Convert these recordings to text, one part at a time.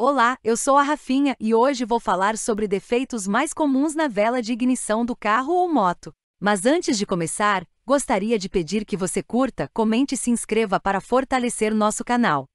Olá, eu sou a Rafinha e hoje vou falar sobre defeitos mais comuns na vela de ignição do carro ou moto. Mas antes de começar, gostaria de pedir que você curta, comente e se inscreva para fortalecer nosso canal.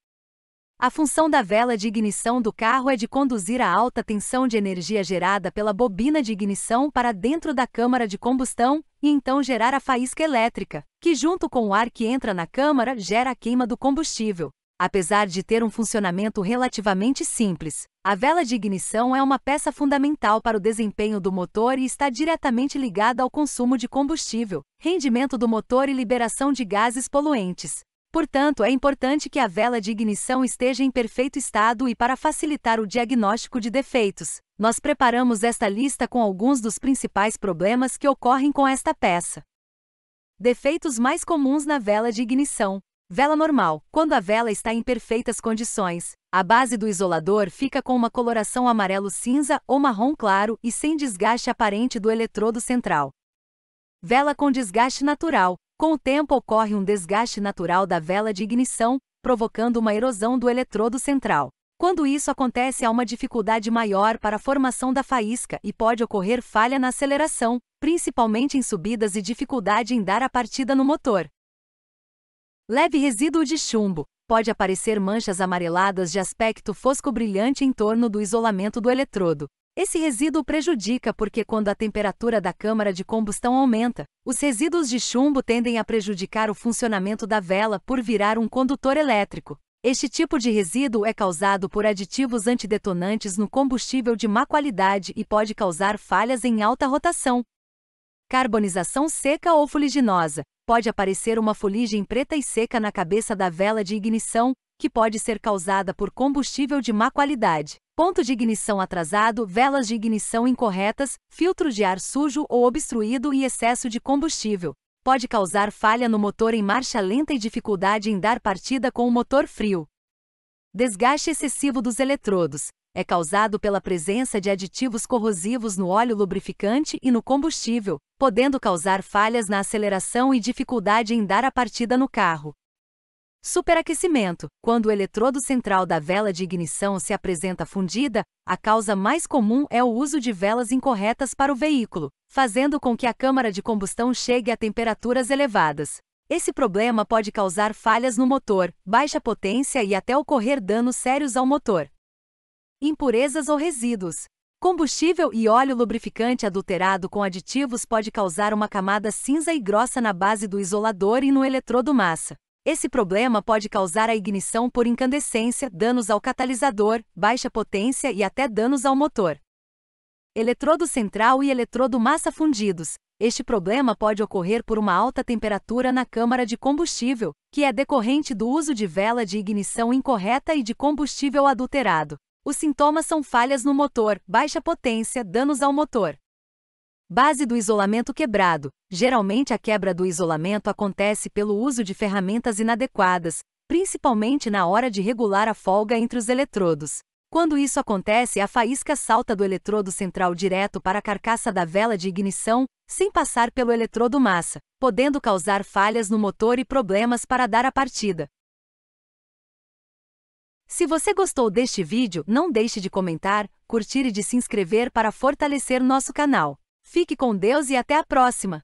A função da vela de ignição do carro é de conduzir a alta tensão de energia gerada pela bobina de ignição para dentro da câmara de combustão e então gerar a faísca elétrica, que junto com o ar que entra na câmara gera a queima do combustível. Apesar de ter um funcionamento relativamente simples, a vela de ignição é uma peça fundamental para o desempenho do motor e está diretamente ligada ao consumo de combustível, rendimento do motor e liberação de gases poluentes. Portanto, é importante que a vela de ignição esteja em perfeito estado e para facilitar o diagnóstico de defeitos, nós preparamos esta lista com alguns dos principais problemas que ocorrem com esta peça. Defeitos mais comuns na vela de ignição: Vela normal. Quando a vela está em perfeitas condições, a base do isolador fica com uma coloração amarelo cinza ou marrom claro e sem desgaste aparente do eletrodo central. Vela com desgaste natural. Com o tempo ocorre um desgaste natural da vela de ignição, provocando uma erosão do eletrodo central. Quando isso acontece, há uma dificuldade maior para a formação da faísca e pode ocorrer falha na aceleração, principalmente em subidas e dificuldade em dar a partida no motor. Leve resíduo de chumbo. Pode aparecer manchas amareladas de aspecto fosco brilhante em torno do isolamento do eletrodo. Esse resíduo prejudica porque, quando a temperatura da câmara de combustão aumenta, os resíduos de chumbo tendem a prejudicar o funcionamento da vela por virar um condutor elétrico. Este tipo de resíduo é causado por aditivos antidetonantes no combustível de má qualidade e pode causar falhas em alta rotação. Carbonização seca ou fuliginosa pode aparecer uma fuligem preta e seca na cabeça da vela de ignição, que pode ser causada por combustível de má qualidade, ponto de ignição atrasado, velas de ignição incorretas, filtro de ar sujo ou obstruído e excesso de combustível. Pode causar falha no motor em marcha lenta e dificuldade em dar partida com o motor frio. Desgaste excessivo dos eletrodos é causado pela presença de aditivos corrosivos no óleo lubrificante e no combustível, podendo causar falhas na aceleração e dificuldade em dar a partida no carro. Superaquecimento. Quando o eletrodo central da vela de ignição se apresenta fundida, a causa mais comum é o uso de velas incorretas para o veículo, fazendo com que a câmara de combustão chegue a temperaturas elevadas. Esse problema pode causar falhas no motor, baixa potência e até ocorrer danos sérios ao motor impurezas ou resíduos. Combustível e óleo lubrificante adulterado com aditivos pode causar uma camada cinza e grossa na base do isolador e no eletrodo massa. Esse problema pode causar a ignição por incandescência, danos ao catalisador, baixa potência e até danos ao motor. Eletrodo central e eletrodo massa fundidos. Este problema pode ocorrer por uma alta temperatura na câmara de combustível, que é decorrente do uso de vela de ignição incorreta e de combustível adulterado. Os sintomas são falhas no motor, baixa potência, danos ao motor. Base do isolamento quebrado. Geralmente a quebra do isolamento acontece pelo uso de ferramentas inadequadas, principalmente na hora de regular a folga entre os eletrodos. Quando isso acontece, a faísca salta do eletrodo central direto para a carcaça da vela de ignição, sem passar pelo eletrodo massa, podendo causar falhas no motor e problemas para dar a partida. Se você gostou deste vídeo, não deixe de comentar, curtir e de se inscrever para fortalecer nosso canal. Fique com Deus e até a próxima!